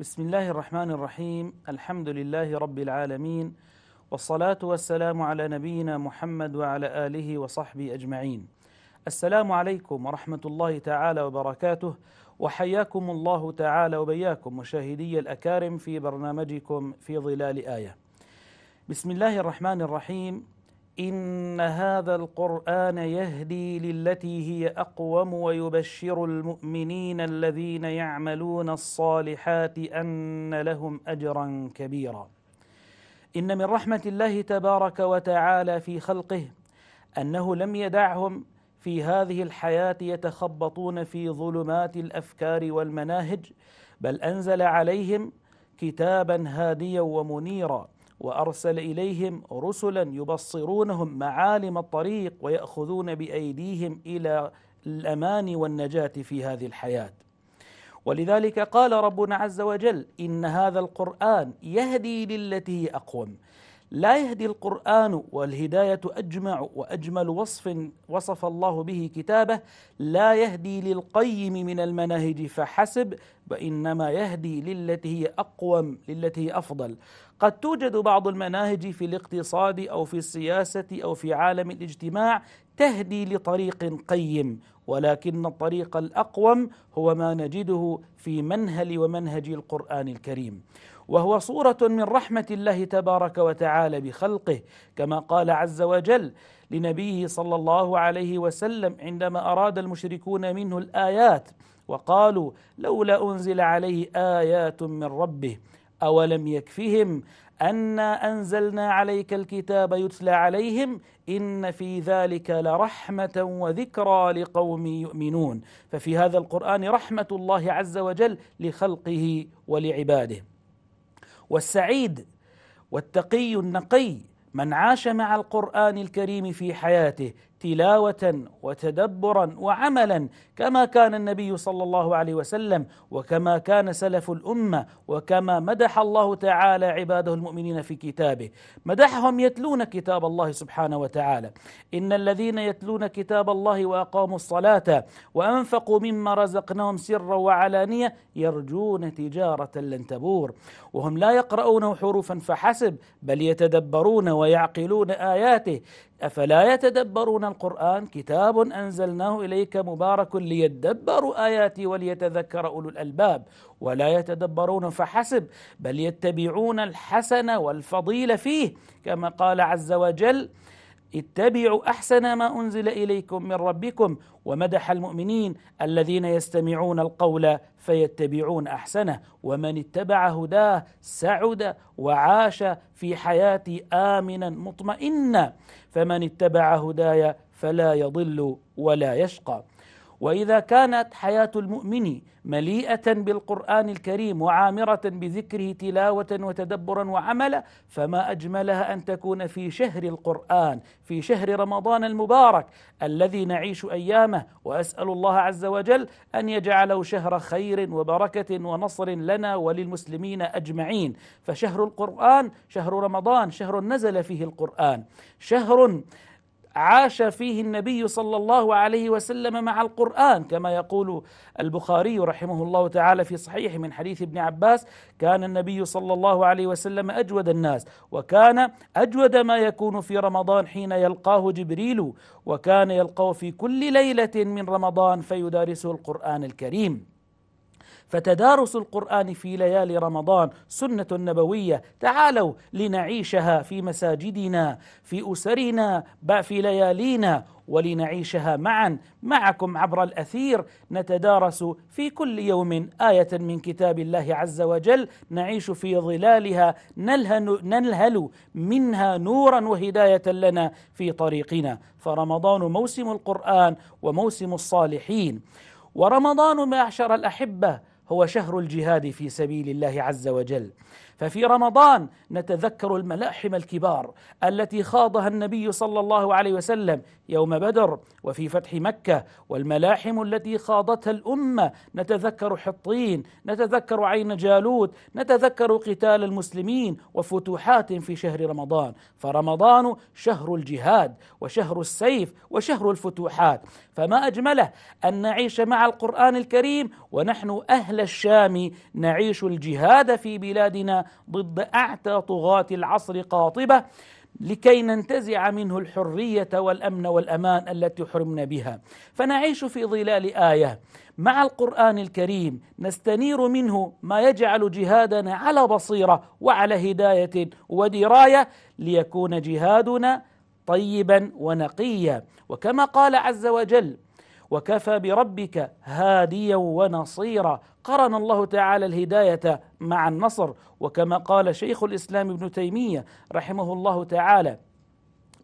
بسم الله الرحمن الرحيم الحمد لله رب العالمين والصلاة والسلام على نبينا محمد وعلى آله وصحبه أجمعين السلام عليكم ورحمة الله تعالى وبركاته وحياكم الله تعالى وبياكم مشاهدي الأكارم في برنامجكم في ظلال آية بسم الله الرحمن الرحيم إن هذا القرآن يهدي للتي هي أقوم ويبشر المؤمنين الذين يعملون الصالحات أن لهم أجرا كبيرا إن من رحمة الله تبارك وتعالى في خلقه أنه لم يدعهم في هذه الحياة يتخبطون في ظلمات الأفكار والمناهج بل أنزل عليهم كتابا هاديا ومنيرا وارسل اليهم رسلا يبصرونهم معالم الطريق وياخذون بايديهم الى الامان والنجاه في هذه الحياه ولذلك قال ربنا عز وجل ان هذا القران يهدي للتي هي اقوم لا يهدي القران والهدايه اجمع واجمل وصف وصف الله به كتابه لا يهدي للقيم من المناهج فحسب وانما يهدي للتي هي اقوم للتي هي افضل قد توجد بعض المناهج في الاقتصاد او في السياسه او في عالم الاجتماع تهدي لطريق قيم ولكن الطريق الاقوم هو ما نجده في منهل ومنهج القران الكريم وهو صوره من رحمه الله تبارك وتعالى بخلقه كما قال عز وجل لنبيه صلى الله عليه وسلم عندما اراد المشركون منه الايات وقالوا لولا انزل عليه ايات من ربه أولم يكفهم أنا أنزلنا عليك الكتاب يتلى عليهم إن في ذلك لرحمة وذكرى لقوم يؤمنون ففي هذا القرآن رحمة الله عز وجل لخلقه ولعباده والسعيد والتقي النقي من عاش مع القرآن الكريم في حياته تلاوه وتدبرا وعملا كما كان النبي صلى الله عليه وسلم وكما كان سلف الامه وكما مدح الله تعالى عباده المؤمنين في كتابه مدحهم يتلون كتاب الله سبحانه وتعالى ان الذين يتلون كتاب الله واقاموا الصلاه وانفقوا مما رزقناهم سرا وعلانيه يرجون تجاره لن تبور وهم لا يقرؤون حروفا فحسب بل يتدبرون ويعقلون اياته أفلا يتدبرون القرآن كتاب أنزلناه إليك مبارك ليدبروا آياتي وليتذكر أولو الألباب ولا يتدبرون فحسب بل يتبعون الحسن والفضيل فيه كما قال عز وجل اتبعوا احسن ما انزل اليكم من ربكم ومدح المؤمنين الذين يستمعون القول فيتبعون احسنه ومن اتبع هداه سعد وعاش في حياه امنا مطمئنا فمن اتبع هداي فلا يضل ولا يشقى واذا كانت حياه المؤمن مليئه بالقران الكريم وعامره بذكره تلاوه وتدبرا وعملا فما اجملها ان تكون في شهر القران في شهر رمضان المبارك الذي نعيش ايامه واسال الله عز وجل ان يجعله شهر خير وبركه ونصر لنا وللمسلمين اجمعين فشهر القران شهر رمضان شهر نزل فيه القران شهر عاش فيه النبي صلى الله عليه وسلم مع القرآن كما يقول البخاري رحمه الله تعالى في صحيحه من حديث ابن عباس كان النبي صلى الله عليه وسلم أجود الناس وكان أجود ما يكون في رمضان حين يلقاه جبريل وكان يلقاه في كل ليلة من رمضان فيدارسه القرآن الكريم فتدارس القرآن في ليالي رمضان سنة نبوية تعالوا لنعيشها في مساجدنا في أسرنا في ليالينا ولنعيشها معا معكم عبر الأثير نتدارس في كل يوم آية من كتاب الله عز وجل نعيش في ظلالها نلهل, منها نورا وهداية لنا في طريقنا فرمضان موسم القرآن وموسم الصالحين ورمضان معشر الأحبة هو شهر الجهاد في سبيل الله عز وجل ففي رمضان نتذكر الملاحم الكبار التي خاضها النبي صلى الله عليه وسلم يوم بدر وفي فتح مكه والملاحم التي خاضتها الامه نتذكر حطين نتذكر عين جالوت نتذكر قتال المسلمين وفتوحات في شهر رمضان فرمضان شهر الجهاد وشهر السيف وشهر الفتوحات فما اجمله ان نعيش مع القران الكريم ونحن اهل الشام نعيش الجهاد في بلادنا ضد أعتى طغاة العصر قاطبة لكي ننتزع منه الحريه والامن والامان التي حرمنا بها فنعيش في ظلال ايه مع القران الكريم نستنير منه ما يجعل جهادنا على بصيره وعلى هدايه ودرايه ليكون جهادنا طيبا ونقيا وكما قال عز وجل وكفى بربك هاديا ونصيرا قرن الله تعالى الهدايه مع النصر وكما قال شيخ الاسلام ابن تيميه رحمه الله تعالى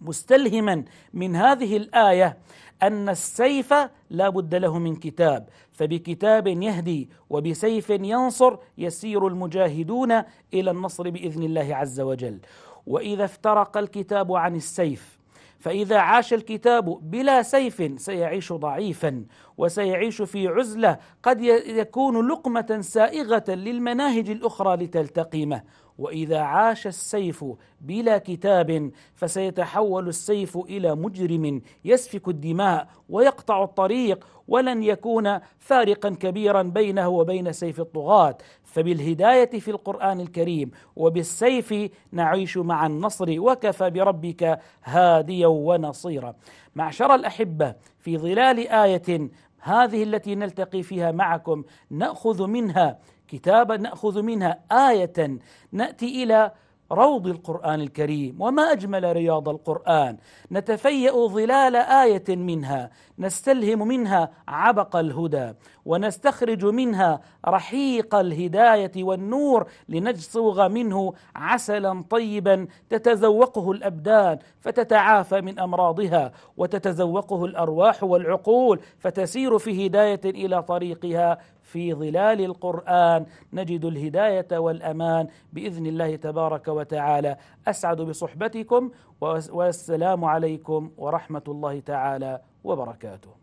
مستلهما من هذه الايه ان السيف لا بد له من كتاب فبكتاب يهدي وبسيف ينصر يسير المجاهدون الى النصر باذن الله عز وجل واذا افترق الكتاب عن السيف فإذا عاش الكتاب بلا سيف سيعيش ضعيفا وسيعيش في عزلة قد يكون لقمة سائغة للمناهج الأخرى لتلتقمه واذا عاش السيف بلا كتاب فسيتحول السيف الى مجرم يسفك الدماء ويقطع الطريق ولن يكون فارقا كبيرا بينه وبين سيف الطغاة فبالهداية في القرآن الكريم وبالسيف نعيش مع النصر وكفى بربك هاديا ونصيرا معشر الأحبة في ظلال آية هذه التي نلتقي فيها معكم ناخذ منها كتابا ناخذ منها ايه ناتي الى روض القران الكريم وما اجمل رياض القران نتفيا ظلال ايه منها نستلهم منها عبق الهدى ونستخرج منها رحيق الهدايه والنور لنجصوغ منه عسلا طيبا تتذوقه الابدان فتتعافى من امراضها وتتذوقه الارواح والعقول فتسير في هدايه الى طريقها في ظلال القرآن نجد الهداية والأمان بإذن الله تبارك وتعالى أسعد بصحبتكم والسلام عليكم ورحمة الله تعالى وبركاته